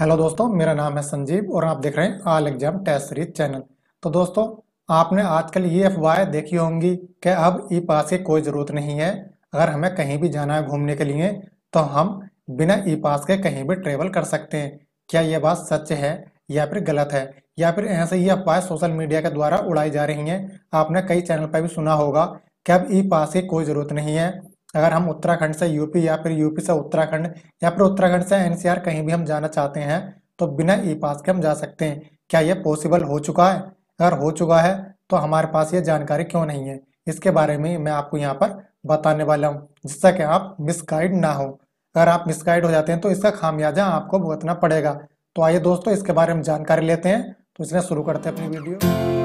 hello दोस्तों मेरा नाम है संजीव और आप देख रहे हैं all exam test series channel तो दोस्तों आपने आजकल ये अफवाह देखी होंगी कि अब ई पास की कोई ज़रूरत नहीं है अगर हमें कहीं भी जाना है घूमने के लिए तो हम बिना ई पास के कहीं भी ट्रेवल कर सकते हैं क्या ये बात सच है या फिर गलत है या फिर ऐसे ये अफवाह सोशल मीडिया के द्वारा उड़ाई जा रही हैं आपने कई चैनल पर भी सुना होगा कि अब ई पास की कोई ज़रूरत नहीं है अगर हम उत्तराखंड से यूपी या फिर यूपी से उत्तराखंड या फिर उत्तराखंड से एनसीआर कहीं भी हम जाना चाहते हैं तो बिना ई पास के हम जा सकते हैं क्या ये पॉसिबल हो चुका है अगर हो चुका है तो हमारे पास ये जानकारी क्यों नहीं है इसके बारे में मैं आपको यहाँ पर बताने वाला हूँ जिससे कि आप मिसगाइड ना हो अगर आप मिसगाइड हो जाते हैं तो इसका खामियाजा आपको भुगतना पड़ेगा तो आइए दोस्तों इसके बारे में जानकारी लेते हैं तो इसलिए शुरू करते हैं अपनी वीडियो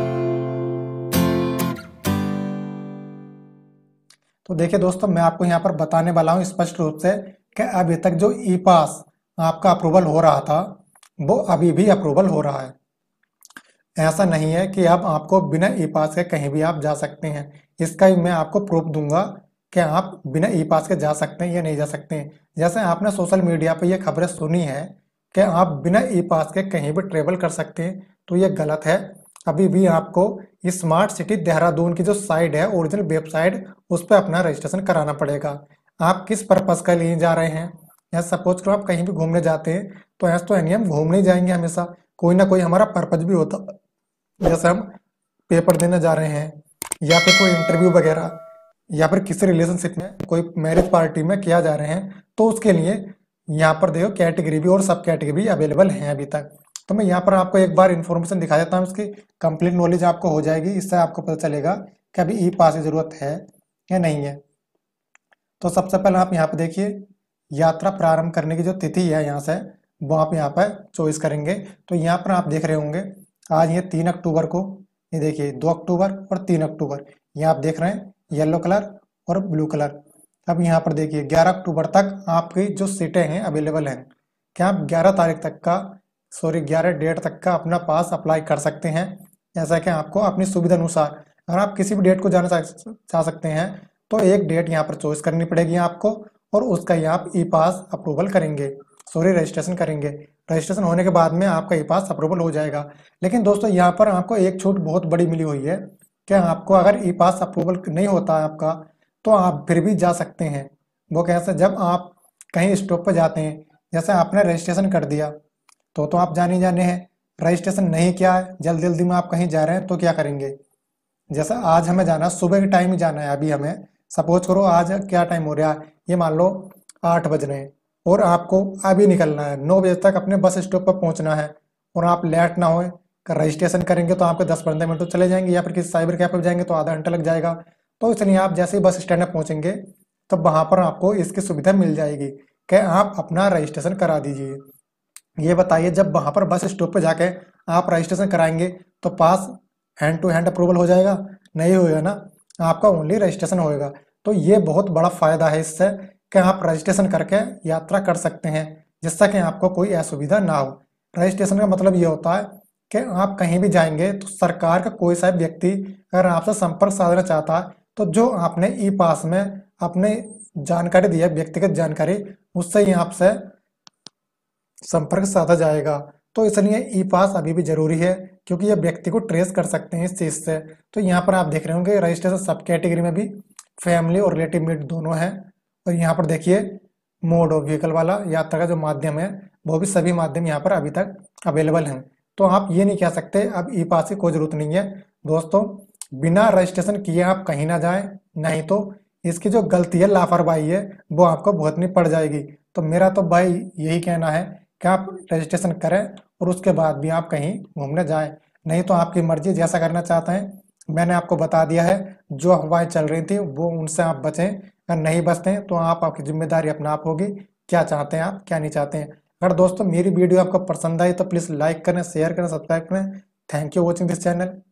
तो देखिए दोस्तों मैं आपको यहाँ पर बताने वाला हूँ स्पष्ट रूप से कि अभी तक जो ई पास आपका अप्रूवल हो रहा था वो अभी भी अप्रूवल हो रहा है ऐसा नहीं है कि अब आपको बिना ई पास के कहीं भी आप जा सकते हैं इसका भी मैं आपको प्रूफ दूंगा कि आप बिना ई पास के जा सकते हैं या नहीं जा सकते हैं जैसे आपने सोशल मीडिया पर यह खबरें सुनी है कि आप बिना ई पास के कहीं भी ट्रेवल कर सकते हैं तो ये गलत है अभी भी आपको स्मार्ट सिटी देहरादून की जो साइट है ओरिजिनल वेबसाइट उस पर अपना रजिस्ट्रेशन कराना पड़ेगा आप किस पर्पज़ का लिए जा रहे हैं या सपोज करो आप कहीं भी घूमने जाते हैं तो ऐसा तो यानी हम घूमने जाएंगे हमेशा कोई ना कोई हमारा पर्पज भी होता जैसे हम पेपर देने जा रहे हैं या फिर कोई इंटरव्यू वगैरह या फिर किसी रिलेशनशिप में कोई मैरिज पार्टी में किया जा रहे हैं तो उसके लिए यहाँ पर देखो कैटेगरी भी और सब कैटेगरी अवेलेबल हैं अभी तक तो मैं यहाँ पर आपको एक बार इन्फॉर्मेशन दिखा देता हूँ इसकी कंप्लीट नॉलेज आपको हो जाएगी इससे आपको पता चलेगा कि अभी ई पास की ज़रूरत है या नहीं है तो सबसे पहले आप यहाँ पर देखिए यात्रा प्रारंभ करने की जो तिथि है यहाँ से वो आप यहाँ पर चॉइस करेंगे तो यहाँ पर आप देख रहे होंगे आज ये तीन अक्टूबर को ये देखिए दो अक्टूबर और तीन अक्टूबर यहाँ आप देख रहे हैं येलो कलर और ब्लू कलर अब यहाँ पर देखिए ग्यारह अक्टूबर तक आपकी जो सीटें हैं अवेलेबल हैं क्या आप ग्यारह तारीख तक का सॉरी ग्यारह डेट तक का अपना पास अप्लाई कर सकते हैं जैसा कि आपको अपनी सुविधा अनुसार अगर आप किसी भी डेट को जाना चाह सकते हैं तो एक डेट यहाँ पर चॉइस करनी पड़ेगी आपको और उसका यहाँ आप ई पास अप्रूवल करेंगे सॉरी रजिस्ट्रेशन करेंगे रजिस्ट्रेशन होने के बाद में आपका ई पास अप्रूवल हो जाएगा लेकिन दोस्तों यहाँ पर आपको एक छूट बहुत बड़ी मिली हुई है कि आपको अगर ई पास अप्रूवल नहीं होता है आपका तो आप फिर भी जा सकते हैं वो कैसे जब आप कहीं स्टॉप पर जाते हैं जैसे आपने रजिस्ट्रेशन कर दिया तो तो आप जाने जाने हैं रजिस्ट्रेशन नहीं किया है जल्दी जल्दी में आप कहीं जा रहे हैं तो क्या करेंगे जैसे आज हमें जाना सुबह के टाइम ही जाना है अभी हमें सपोज करो आज क्या टाइम हो रहा है ये मान लो आठ बज रहे हैं और आपको अभी निकलना है नौ बजे तक अपने बस स्टॉप पर पहुंचना है और आप लेट ना हो कर रजिस्ट्रेशन करेंगे तो आपके दस पंद्रह मिनट तो चले जाएंगे या फिर किसी साइबर कैफे पर जाएंगे तो आधा घंटा लग जाएगा तो इसलिए आप जैसे ही बस स्टैंड पर पहुंचेंगे तब तो वहां पर आपको इसकी सुविधा मिल जाएगी कि आप अपना रजिस्ट्रेशन करा दीजिए ये बताइए जब वहाँ पर बस स्टॉप पर जाके आप रजिस्ट्रेशन कराएंगे तो pass hand to hand approval हो जाएगा नहीं होगा ना आपका ओनली रजिस्ट्रेशन होएगा तो ये बहुत बड़ा फ़ायदा है इससे कि आप रजिस्ट्रेशन करके यात्रा कर सकते हैं जिससे कि आपको कोई असुविधा ना हो रजिस्ट्रेशन का मतलब ये होता है कि आप कहीं भी जाएंगे तो सरकार का कोई सा व्यक्ति अगर आपसे संपर्क साधना चाहता है तो जो आपने ई पास में अपने जानकारी दी है व्यक्तिगत जानकारी उससे ही आपसे संपर्क साधा जाएगा तो इसलिए ई पास अभी भी जरूरी है क्योंकि ये व्यक्ति को ट्रेस कर सकते हैं इस चीज़ से तो यहाँ पर आप देख रहे होंगे रजिस्ट्रेशन सब कैटेगरी में भी फैमिली और रिलेटिव मीट दोनों है और यहाँ पर देखिए मोड और व्हीकल वाला यात्रा का जो माध्यम है वो भी सभी माध्यम यहाँ पर अभी तक अवेलेबल हैं तो आप ये नहीं कह सकते अब ई पास की कोई ज़रूरत नहीं है दोस्तों बिना रजिस्ट्रेशन किए आप कहीं ना जाएं नहीं तो इसकी जो गलती है लापरवाही है वो आपको बहुत नहीं पड़ जाएगी तो मेरा तो भाई यही कहना है कि आप रजिस्ट्रेशन करें और उसके बाद भी आप कहीं घूमने जाएं नहीं तो आपकी मर्जी जैसा करना चाहते हैं मैंने आपको बता दिया है जो अफवाहें चल रही थी वो उनसे आप बचें अगर नहीं बचते हैं तो आप आपकी जिम्मेदारी अपना आप होगी क्या चाहते हैं आप क्या नहीं चाहते हैं अगर दोस्तों मेरी वीडियो आपको पसंद आई तो प्लीज़ लाइक करें शेयर करें सब्सक्राइब करें thank you watching this channel